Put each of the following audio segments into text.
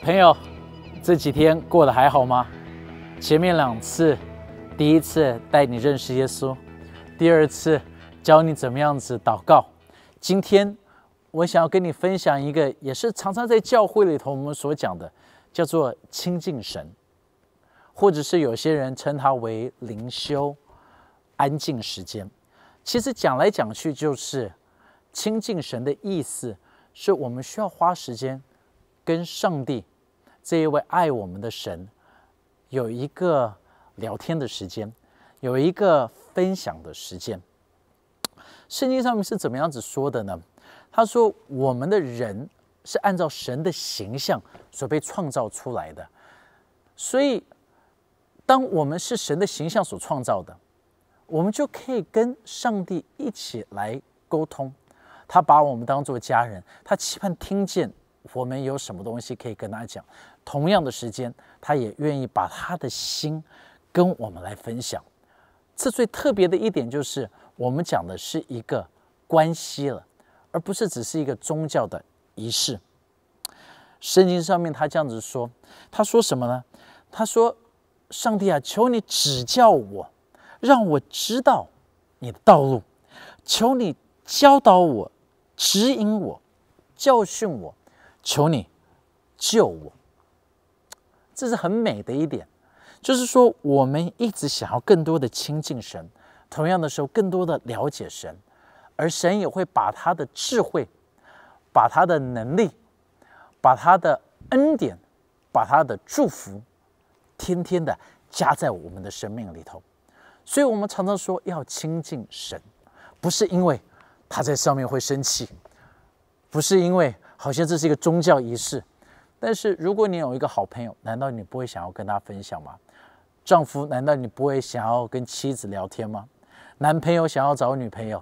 朋友，这几天过得还好吗？前面两次，第一次带你认识耶稣，第二次教你怎么样子祷告。今天我想要跟你分享一个，也是常常在教会里头我们所讲的，叫做亲近神，或者是有些人称它为灵修、安静时间。其实讲来讲去，就是亲近神的意思，是我们需要花时间。跟上帝这一位爱我们的神有一个聊天的时间，有一个分享的时间。圣经上面是怎么样子说的呢？他说：“我们的人是按照神的形象所被创造出来的，所以当我们是神的形象所创造的，我们就可以跟上帝一起来沟通。他把我们当做家人，他期盼听见。”我们有什么东西可以跟他讲？同样的时间，他也愿意把他的心跟我们来分享。这最特别的一点就是，我们讲的是一个关系了，而不是只是一个宗教的仪式。圣经上面他这样子说：“他说什么呢？他说：‘上帝啊，求你指教我，让我知道你的道路；求你教导我，指引我，教训我。’”求你救我，这是很美的一点，就是说我们一直想要更多的亲近神，同样的时候更多的了解神，而神也会把他的智慧，把他的能力，把他的恩典，把他的祝福，天天的加在我们的生命里头。所以，我们常常说要亲近神，不是因为他在上面会生气，不是因为。好像这是一个宗教仪式，但是如果你有一个好朋友，难道你不会想要跟他分享吗？丈夫，难道你不会想要跟妻子聊天吗？男朋友想要找女朋友，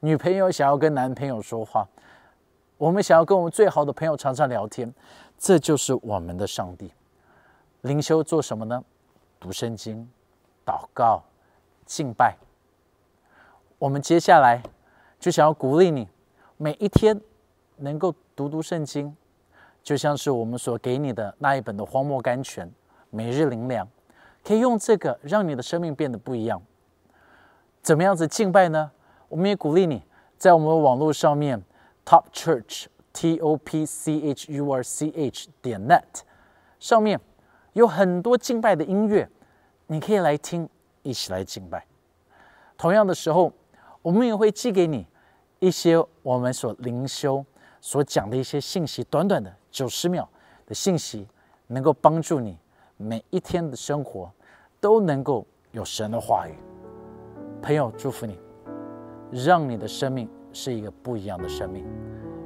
女朋友想要跟男朋友说话，我们想要跟我们最好的朋友常常聊天，这就是我们的上帝。灵修做什么呢？读圣经、祷告、敬拜。我们接下来就想要鼓励你，每一天。能够读读圣经，就像是我们所给你的那一本的《荒漠甘泉》，每日灵粮，可以用这个让你的生命变得不一样。怎么样子敬拜呢？我们也鼓励你，在我们网络上面，Top Church T O P C H U R C H 点 net 上面有很多敬拜的音乐，你可以来听，一起来敬拜。同样的时候，我们也会寄给你一些我们所灵修。所讲的一些信息，短短的九十秒的信息，能够帮助你每一天的生活都能够有神的话语。朋友，祝福你，让你的生命是一个不一样的生命。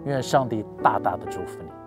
愿上帝大大的祝福你。